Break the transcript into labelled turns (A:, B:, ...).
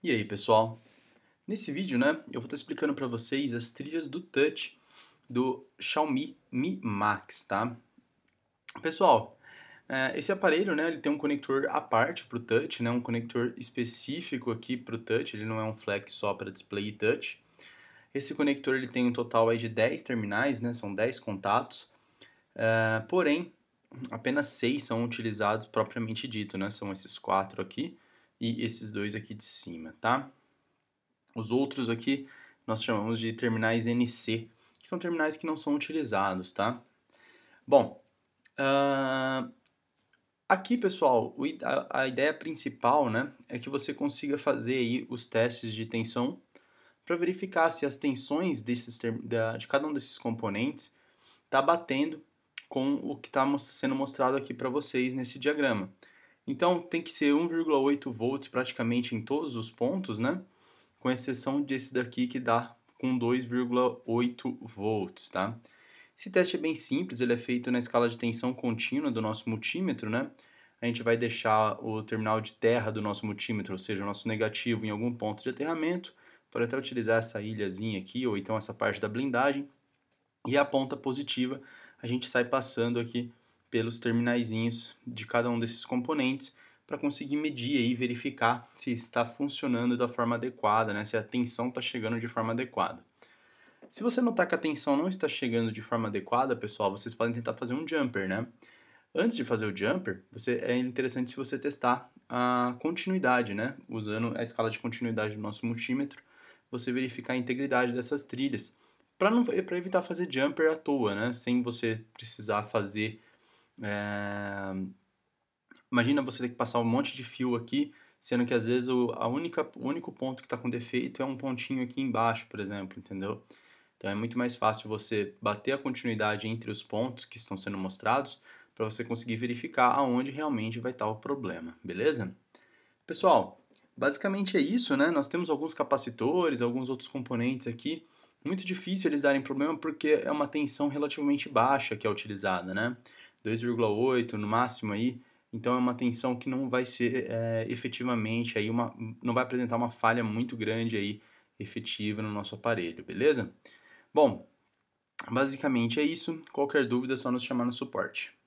A: E aí, pessoal? Nesse vídeo, né, eu vou estar explicando para vocês as trilhas do Touch do Xiaomi Mi Max, tá? Pessoal, eh, esse aparelho, né, ele tem um conector à parte para o Touch, né, um conector específico aqui para o Touch, ele não é um flex só para display e Touch. Esse conector ele tem um total aí de 10 terminais, né, são 10 contatos, uh, porém, apenas 6 são utilizados propriamente dito, né, são esses 4 aqui, e esses dois aqui de cima, tá? Os outros aqui nós chamamos de terminais NC, que são terminais que não são utilizados, tá? Bom, uh, aqui pessoal, a ideia principal né, é que você consiga fazer aí os testes de tensão para verificar se as tensões desses, de cada um desses componentes está batendo com o que está sendo mostrado aqui para vocês nesse diagrama. Então tem que ser 1,8 volts praticamente em todos os pontos, né? Com exceção desse daqui que dá com 2,8 volts, tá? Esse teste é bem simples, ele é feito na escala de tensão contínua do nosso multímetro, né? A gente vai deixar o terminal de terra do nosso multímetro, ou seja, o nosso negativo em algum ponto de aterramento, para até utilizar essa ilhazinha aqui, ou então essa parte da blindagem, e a ponta positiva a gente sai passando aqui pelos terminaisinhos de cada um desses componentes para conseguir medir e verificar se está funcionando da forma adequada, né? se a tensão está chegando de forma adequada. Se você notar que a tensão não está chegando de forma adequada, pessoal, vocês podem tentar fazer um jumper, né? Antes de fazer o jumper, você, é interessante se você testar a continuidade, né? Usando a escala de continuidade do nosso multímetro, você verificar a integridade dessas trilhas, para evitar fazer jumper à toa, né? Sem você precisar fazer é... Imagina você ter que passar um monte de fio aqui, sendo que às vezes o, a única, o único ponto que está com defeito é um pontinho aqui embaixo, por exemplo, entendeu? Então é muito mais fácil você bater a continuidade entre os pontos que estão sendo mostrados para você conseguir verificar aonde realmente vai estar tá o problema, beleza? Pessoal, basicamente é isso, né? Nós temos alguns capacitores, alguns outros componentes aqui. Muito difícil eles darem problema porque é uma tensão relativamente baixa que é utilizada, né? 2,8 no máximo aí. Então é uma tensão que não vai ser é, efetivamente aí uma, não vai apresentar uma falha muito grande aí efetiva no nosso aparelho, beleza? Bom, basicamente é isso. Qualquer dúvida é só nos chamar no suporte.